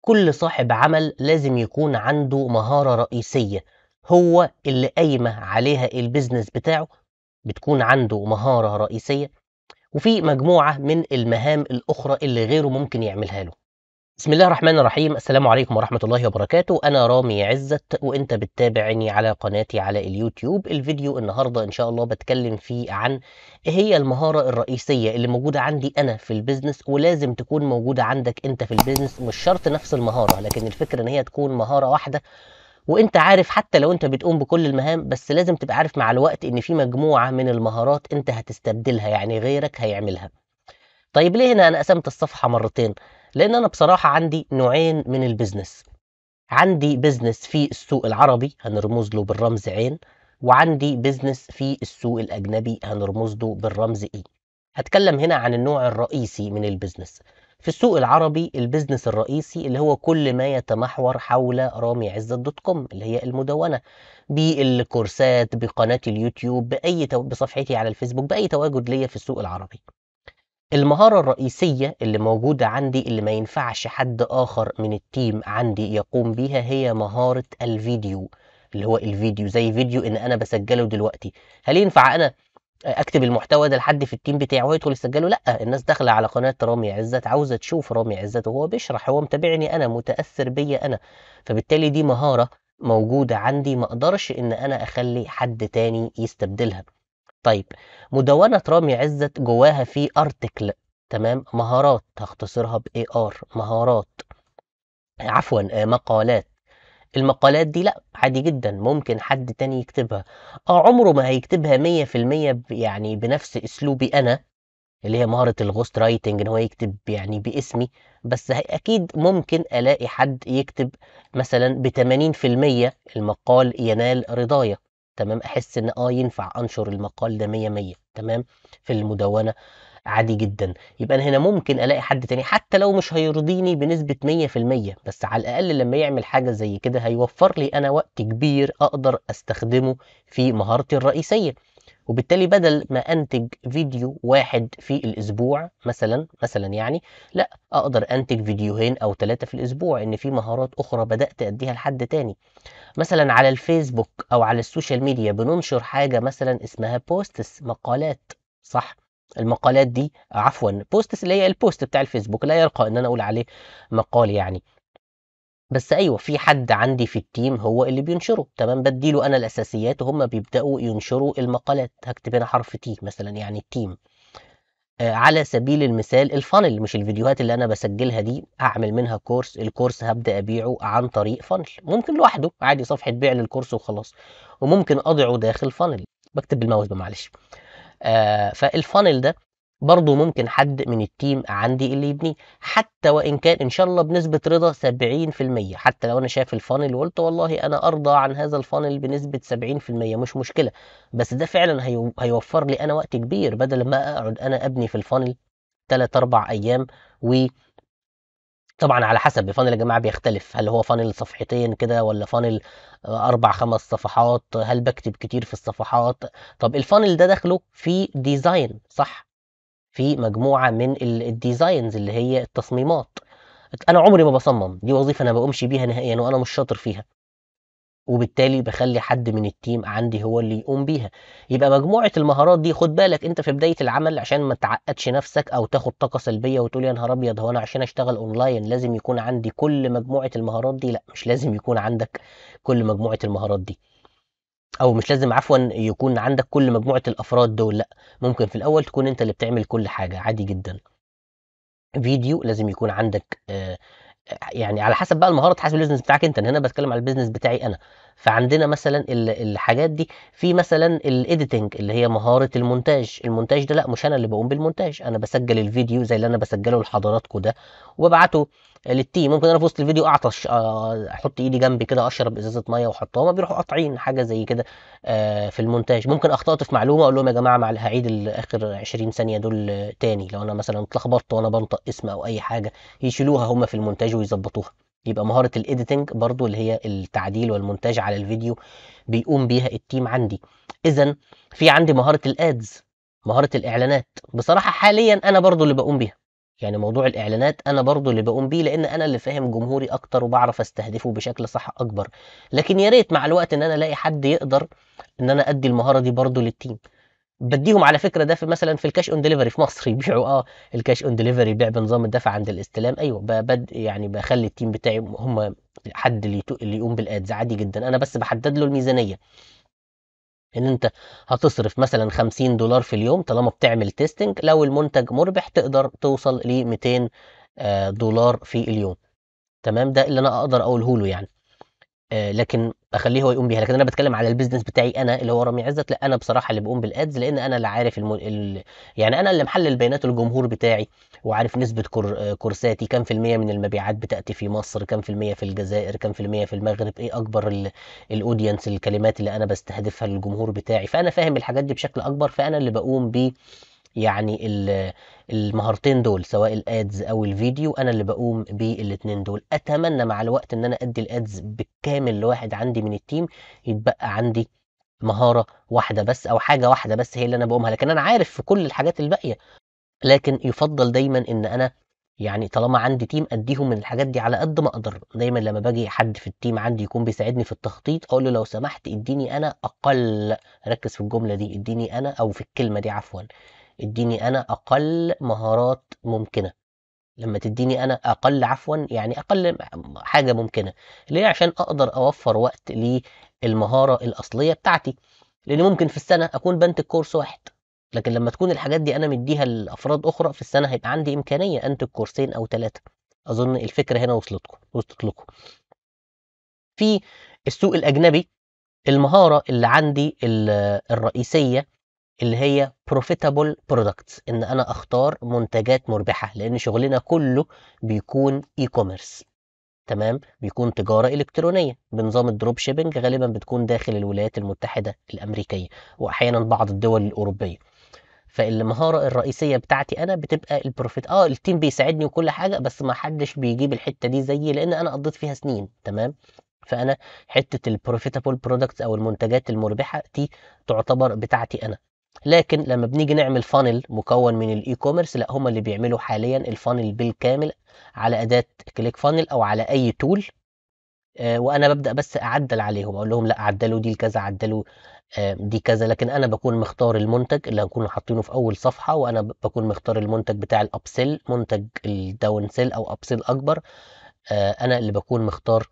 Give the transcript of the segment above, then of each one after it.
كل صاحب عمل لازم يكون عنده مهارة رئيسية هو اللي قايمة عليها البيزنس بتاعه بتكون عنده مهارة رئيسية وفي مجموعة من المهام الأخرى اللي غيره ممكن يعملها له بسم الله الرحمن الرحيم السلام عليكم ورحمة الله وبركاته أنا رامي عزت وأنت بتتابعني على قناتي على اليوتيوب الفيديو النهاردة إن شاء الله بتكلم فيه عن إيه هي المهارة الرئيسية اللي موجودة عندي أنا في البيزنس ولازم تكون موجودة عندك أنت في البيزنس مش شرط نفس المهارة لكن الفكرة إن هي تكون مهارة واحدة وانت عارف حتى لو انت بتقوم بكل المهام بس لازم تبقى عارف مع الوقت ان في مجموعه من المهارات انت هتستبدلها يعني غيرك هيعملها طيب ليه هنا انا قسمت الصفحه مرتين لان انا بصراحه عندي نوعين من البيزنس عندي بيزنس في السوق العربي هنرمز له بالرمز عين وعندي بيزنس في السوق الاجنبي هنرمز له بالرمز اي هتكلم هنا عن النوع الرئيسي من البيزنس في السوق العربي البيزنس الرئيسي اللي هو كل ما يتمحور حول رامي عزت دوت كوم اللي هي المدونه بالكورسات بقناه اليوتيوب باي تو... بصفحتي على الفيسبوك باي تواجد ليا في السوق العربي المهارة الرئيسية اللي موجودة عندي اللي ما ينفعش حد آخر من التيم عندي يقوم بيها هي مهارة الفيديو اللي هو الفيديو زي فيديو إن أنا بسجله دلوقتي هل ينفع أنا اكتب المحتوى ده لحد في التيم بتاعي ويدخل يسجله لا الناس داخله على قناه رامي عزت عاوزه تشوف رامي عزت وهو بيشرح هو متابعني انا متاثر بيا انا فبالتالي دي مهاره موجوده عندي ما اقدرش ان انا اخلي حد تاني يستبدلها طيب مدونة رامي عزت جواها في ارتكل تمام مهارات هختصرها باي ار مهارات عفوا آه، مقالات المقالات دي لا عادي جدا ممكن حد تاني يكتبها اه عمره ما هيكتبها مية في المية يعني بنفس اسلوبي انا اللي هي مهارة الغوست رايتنج ان هو يكتب يعني باسمي بس اكيد ممكن الاقي حد يكتب مثلا ب 80% المقال ينال رضايا تمام احس ان اه ينفع انشر المقال ده 100 100 تمام في المدونه عادي جدا يبقى انا هنا ممكن الاقي حد تاني حتى لو مش هيرضيني بنسبه 100% بس على الاقل لما يعمل حاجه زي كده هيوفر لي انا وقت كبير اقدر استخدمه في مهارتي الرئيسيه وبالتالي بدل ما انتج فيديو واحد في الاسبوع مثلا مثلا يعني لا اقدر انتج فيديوهين او ثلاثه في الاسبوع ان في مهارات اخرى بدات اديها لحد تاني مثلا على الفيسبوك او على السوشيال ميديا بننشر حاجه مثلا اسمها بوستس مقالات صح المقالات دي عفوا بوستس اللي هي البوست بتاع الفيسبوك لا يرقى ان انا اقول عليه مقال يعني بس ايوه في حد عندي في التيم هو اللي بينشره تمام بديله انا الاساسيات وهم بيبداوا ينشروا المقالات هكتب هنا حرف تي مثلا يعني التيم آه على سبيل المثال الفانل مش الفيديوهات اللي انا بسجلها دي هعمل منها كورس الكورس هبدا ابيعه عن طريق فانل ممكن لوحده عادي صفحه بيع للكورس وخلاص وممكن اضعه داخل فانل بكتب بالماوس معلش آه فالفانل ده برضه ممكن حد من التيم عندي اللي يبنيه حتى وان كان ان شاء الله بنسبه رضا 70% حتى لو انا شايف الفانل وقلت والله انا ارضى عن هذا الفانل بنسبه 70% مش مشكله بس ده فعلا هيوفر لي انا وقت كبير بدل ما اقعد انا ابني في الفانل 3 4 ايام و طبعا على حسب الفانل يا جماعه بيختلف هل هو فانل صفحتين كده ولا فانل اربع خمس صفحات هل بكتب كتير في الصفحات طب الفانل ده داخله في ديزاين صح في مجموعه من الديزاينز اللي هي التصميمات انا عمري ما بصمم دي وظيفه انا بقومش بيها نهائيا وانا مش شاطر فيها وبالتالي بخلي حد من التيم عندي هو اللي يقوم بيها يبقى مجموعه المهارات دي خد بالك انت في بدايه العمل عشان ما تعقدش نفسك او تاخد طاقه سلبيه وتقول يا نهار ابيض هو انا عشان اشتغل اونلاين لازم يكون عندي كل مجموعه المهارات دي لا مش لازم يكون عندك كل مجموعه المهارات دي او مش لازم عفوا يكون عندك كل مجموعه الافراد دول لا ممكن في الاول تكون انت اللي بتعمل كل حاجه عادي جدا فيديو لازم يكون عندك آه، آه، يعني على حسب بقى المهاره حسب البيزنس بتاعك انت انا هنا بتكلم على البيزنس بتاعي انا فعندنا مثلا الحاجات دي في مثلا الايديتنج اللي هي مهاره المونتاج المونتاج ده لا مش انا اللي بقوم بالمونتاج انا بسجل الفيديو زي اللي انا بسجله لحضراتكم ده وببعته للتي ممكن انا في وسط الفيديو اعطش آه، احط ايدي جنبي كده اشرب ازازه ميه واحطها ما بيروحوا قاطعين حاجه زي كده آه، في المونتاج ممكن اخطات في معلومه اقول لهم يا جماعه هعيد اخر 20 ثانيه دول تاني لو انا مثلا اتلخبطت وانا بنطق اسم او اي حاجه يشيلوها هم في المونتاج ويظبطوها يبقى مهاره الايديتنج برضو اللي هي التعديل والمونتاج على الفيديو بيقوم بيها التيم عندي اذا في عندي مهاره الادز مهاره الاعلانات بصراحه حاليا انا برضو اللي بقوم بيها يعني موضوع الاعلانات انا برضو اللي بقوم بيه لان انا اللي فاهم جمهوري اكتر وبعرف استهدفه بشكل صح اكبر لكن يا ريت مع الوقت ان انا الاقي حد يقدر ان انا ادي المهاره دي برضو للتيم بديهم على فكره ده في مثلا في الكاش اون ديليفري في مصر يبيعوا اه الكاش اون ديليفري بيع بنظام الدفع عند الاستلام ايوه ببد يعني بخلي التيم بتاعي هم حد اللي يقوم بالادز عادي جدا انا بس بحدد له الميزانيه ان انت هتصرف مثلا 50 دولار في اليوم طالما بتعمل تيستنج لو المنتج مربح تقدر توصل ل 200 آه، دولار في اليوم تمام ده اللي انا اقدر اقوله له يعني آه، لكن اخليه هو يقوم بيها لكن انا بتكلم على البيزنس بتاعي انا اللي هو رامي عزت لا انا بصراحه اللي بقوم بالادز لان انا اللي عارف الم... ال... يعني انا اللي محلل بيانات الجمهور بتاعي وعارف نسبه كر... كورساتي كم في الميه من المبيعات بتاتي في مصر كم في الميه في الجزائر كم في الميه في المغرب ايه اكبر ال... الاودينس الكلمات اللي انا بستهدفها للجمهور بتاعي فانا فاهم الحاجات دي بشكل اكبر فانا اللي بقوم ب يعني المهارتين دول سواء الادز او الفيديو انا اللي بقوم بالاتنين دول اتمنى مع الوقت ان انا ادي الادز بالكامل لواحد عندي من التيم يتبقى عندي مهاره واحده بس او حاجه واحده بس هي اللي انا بقومها لكن انا عارف في كل الحاجات الباقيه لكن يفضل دايما ان انا يعني طالما عندي تيم اديهم من الحاجات دي على قد ما اقدر دايما لما باجي حد في التيم عندي يكون بيساعدني في التخطيط اقول له لو سمحت اديني انا اقل ركز في الجمله دي اديني انا او في الكلمه دي عفوا اديني انا اقل مهارات ممكنه لما تديني انا اقل عفوا يعني اقل حاجه ممكنه ليه عشان اقدر اوفر وقت للمهاره الاصليه بتاعتي لان ممكن في السنه اكون بنت الكورس واحد لكن لما تكون الحاجات دي انا مديها لافراد اخرى في السنه هيبقى عندي امكانيه انتج كورسين او ثلاثه اظن الفكره هنا وصلتكم وصلت لكم في السوق الاجنبي المهاره اللي عندي الرئيسيه اللي هي بروفيتابل برودكتس ان انا اختار منتجات مربحه لان شغلنا كله بيكون اي كوميرس تمام بيكون تجاره الكترونيه بنظام الدروب شيبنج غالبا بتكون داخل الولايات المتحده الامريكيه واحيانا بعض الدول الاوروبيه فالمهاره الرئيسيه بتاعتي انا بتبقى البروفيت اه التيم بيساعدني وكل حاجه بس ما حدش بيجيب الحته دي زيي لان انا قضيت فيها سنين تمام فانا حته البروفيتابل برودكتس او المنتجات المربحه دي تعتبر بتاعتي انا لكن لما بنيجي نعمل فانل مكون من الاي كوميرس لا هم اللي بيعملوا حاليا الفانل بالكامل على اداه كليك فانل او على اي تول آه، وانا ببدا بس اعدل عليهم اقول لهم لا عدلوا دي لكذا عدلوا آه، دي كذا لكن انا بكون مختار المنتج اللي هكون حاطينه في اول صفحه وانا بكون مختار المنتج بتاع الابسل منتج الداون سيل او ابسل اكبر آه، انا اللي بكون مختار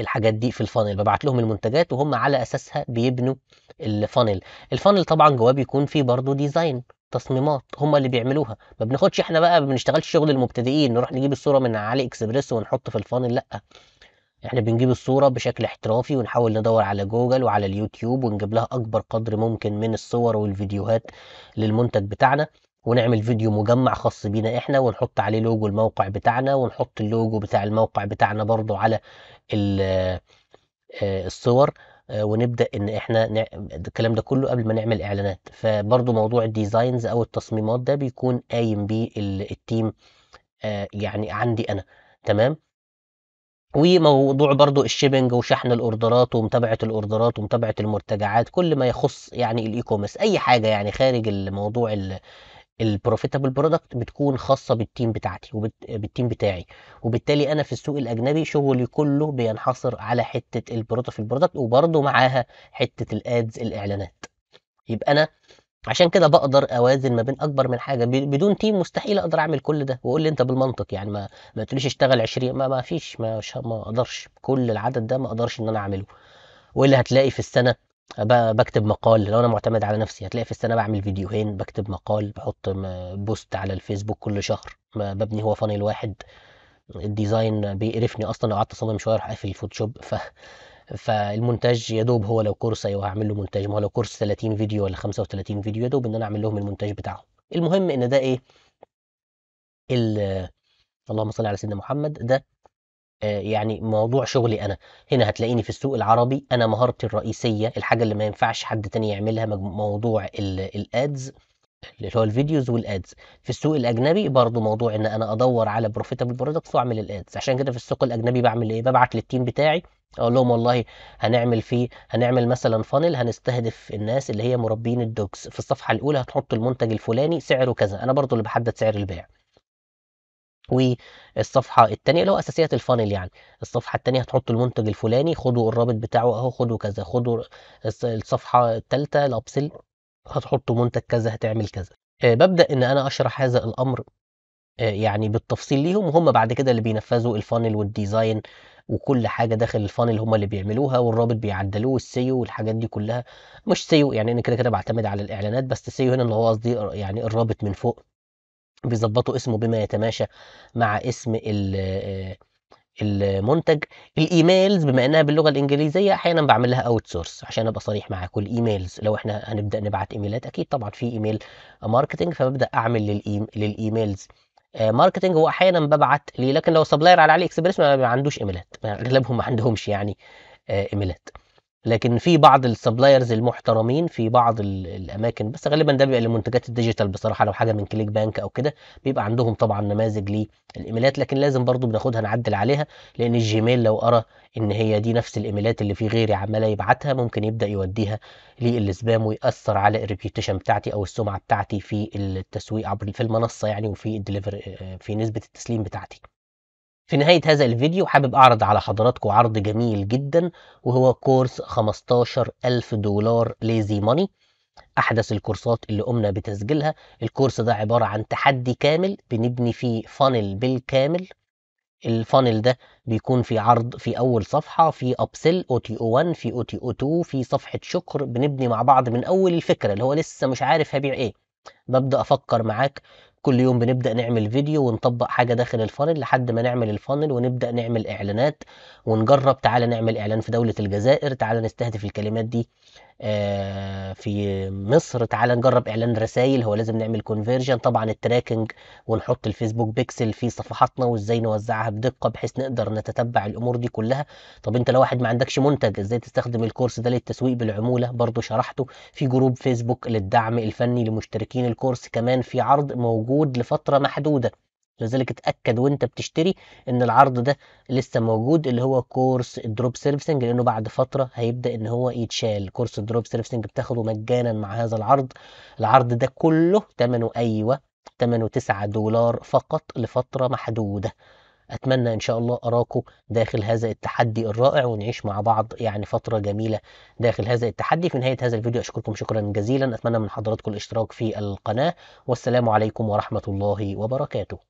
الحاجات دي في الفانل ببعت لهم المنتجات وهم على اساسها بيبنوا الفانل الفانل طبعا جواه بيكون فيه برضه ديزاين تصميمات هم اللي بيعملوها ما بناخدش احنا بقى ما بنشتغلش شغل المبتدئين نروح نجيب الصوره من علي اكسبريس ونحط في الفانل لا احنا بنجيب الصوره بشكل احترافي ونحاول ندور على جوجل وعلى اليوتيوب ونجيب لها اكبر قدر ممكن من الصور والفيديوهات للمنتج بتاعنا ونعمل فيديو مجمع خاص بينا احنا ونحط عليه لوجو الموقع بتاعنا ونحط اللوجو بتاع الموقع بتاعنا برضو على آه، الصور آه، ونبدا ان احنا الكلام ده كله قبل ما نعمل اعلانات فبرضو موضوع الديزاينز او التصميمات ده بيكون قايم بيه التيم آه، يعني عندي انا تمام وموضوع برضو الشيبنج وشحن الاوردرات ومتابعه الاوردرات ومتابعه المرتجعات كل ما يخص يعني الاي كوميرس اي حاجه يعني خارج الموضوع البروفيتابل برودكت بتكون خاصه بالتيم بتاعتي وبالتيم بتاعي وبالتالي انا في السوق الاجنبي شغلي كله بينحصر على حته في البرودكت وبرده معاها حته الادز الاعلانات يبقى انا عشان كده بقدر اوازن ما بين اكبر من حاجه بدون تيم مستحيل اقدر اعمل كل ده وقول لي انت بالمنطق يعني ما ما تقوليش اشتغل 20 ما ما فيش ما ما اقدرش كل العدد ده ما اقدرش ان انا اعمله واللي هتلاقي في السنه بكتب مقال لو انا معتمد على نفسي هتلاقي في السنه بعمل فيديوهين بكتب مقال بحط بوست على الفيسبوك كل شهر ببني هو فانيل واحد الديزاين بيقرفني اصلا لو قعدت اصمم شويه اروح قافل الفوتوشوب ف فالمونتاج يا دوب هو لو كورس ايوه هعمل له مونتاج ما هو لو كورس 30 فيديو ولا 35 فيديو يا دوب ان انا اعمل لهم المونتاج بتاعهم المهم ان ده ايه ال اللهم صل على سيدنا محمد ده آه، يعني موضوع شغلي انا هنا هتلاقيني في السوق العربي انا مهارتي الرئيسيه الحاجه اللي ما ينفعش حد تاني يعملها موضوع الادز اللي هو الفيديوز والادز في السوق الاجنبي برضو موضوع ان انا ادور على بروفيتابل برودكتس واعمل الادز عشان كده في السوق الاجنبي بعمل ايه ببعت للتيم بتاعي اقول لهم والله هنعمل فيه هنعمل مثلا فانل هنستهدف الناس اللي هي مربين الدوكس في الصفحه الاولى هتحط المنتج الفلاني سعره كذا انا برضو اللي بحدد سعر البيع والصفحه الثانيه اللي هو اساسيات الفانل يعني الصفحه الثانيه هتحط المنتج الفلاني خدوا الرابط بتاعه اهو خدوا كذا خدوا الصفحه الثالثه الابسل هتحطوا منتج كذا هتعمل كذا آه، ببدا ان انا اشرح هذا الامر آه، يعني بالتفصيل ليهم وهم بعد كده اللي بينفذوا الفانل والديزاين وكل حاجه داخل الفانل هم اللي بيعملوها والرابط بيعدلوه والسيو والحاجات دي كلها مش سيو يعني انا كده كده بعتمد على الاعلانات بس سيو هنا اللي هو قصدي يعني الرابط من فوق بيظبطوا اسمه بما يتماشى مع اسم آه، ال المنتج الايميلز بما انها باللغه الانجليزيه احيانا بعمل لها اوت سورس عشان ابقى صريح معاك الايميلز لو احنا هنبدا نبعت ايميلات اكيد طبعا في ايميل ماركتنج فببدا اعمل للايميلز ماركتنج آه، هو احيانا ببعت ليه لكن لو سبلاير على علي اكسبريس ما عندوش ايميلات اغلبهم ما عندهمش يعني آه، ايميلات لكن في بعض السبلايرز المحترمين في بعض الاماكن بس غالبا ده بيبقى لمنتجات الديجيتال بصراحه لو حاجه من كليك بانك او كده بيبقى عندهم طبعا نماذج للايميلات لكن لازم برضو بناخدها نعدل عليها لان الجيميل لو ارى ان هي دي نفس الايميلات اللي في غيري عماله يبعتها ممكن يبدا يوديها للسبام وياثر على الريبيوتيشن بتاعتي او السمعه بتاعتي في التسويق عبر في المنصه يعني وفي الدليفر آه، في نسبه التسليم بتاعتي في نهاية هذا الفيديو حابب أعرض على حضراتكم عرض جميل جدا وهو كورس 15000 دولار ليزي ماني أحدث الكورسات اللي قمنا بتسجيلها الكورس ده عبارة عن تحدي كامل بنبني فيه فانل بالكامل الفانل ده بيكون في عرض في اول صفحه في ابسل او تي او 1 في او تي او 2 في صفحه شكر بنبني مع بعض من اول الفكره اللي هو لسه مش عارف هبيع ايه ببدا افكر معاك كل يوم بنبدأ نعمل فيديو ونطبق حاجة داخل الفانل لحد ما نعمل الفانل ونبدأ نعمل إعلانات ونجرب تعالى نعمل إعلان في دولة الجزائر تعالى نستهدف الكلمات دي آه، في مصر تعال نجرب اعلان رسائل هو لازم نعمل كونفرجن طبعا التراكنج ونحط الفيسبوك بيكسل في صفحاتنا وازاي نوزعها بدقه بحيث نقدر نتتبع الامور دي كلها طب انت لو واحد ما عندكش منتج ازاي تستخدم الكورس ده للتسويق بالعموله برضو شرحته في جروب فيسبوك للدعم الفني لمشتركين الكورس كمان في عرض موجود لفتره محدوده لذلك اتاكد وانت بتشتري ان العرض ده لسه موجود اللي هو كورس الدروب سيرفيسنج لانه بعد فتره هيبدا ان هو يتشال كورس الدروب سيرفيسنج بتاخده مجانا مع هذا العرض العرض ده كله ثمنه ايوه ثمنه 9 دولار فقط لفتره محدوده أتمنى إن شاء الله أراكم داخل هذا التحدي الرائع ونعيش مع بعض يعني فترة جميلة داخل هذا التحدي في نهاية هذا الفيديو أشكركم شكرا جزيلا أتمنى من حضراتكم الاشتراك في القناة والسلام عليكم ورحمة الله وبركاته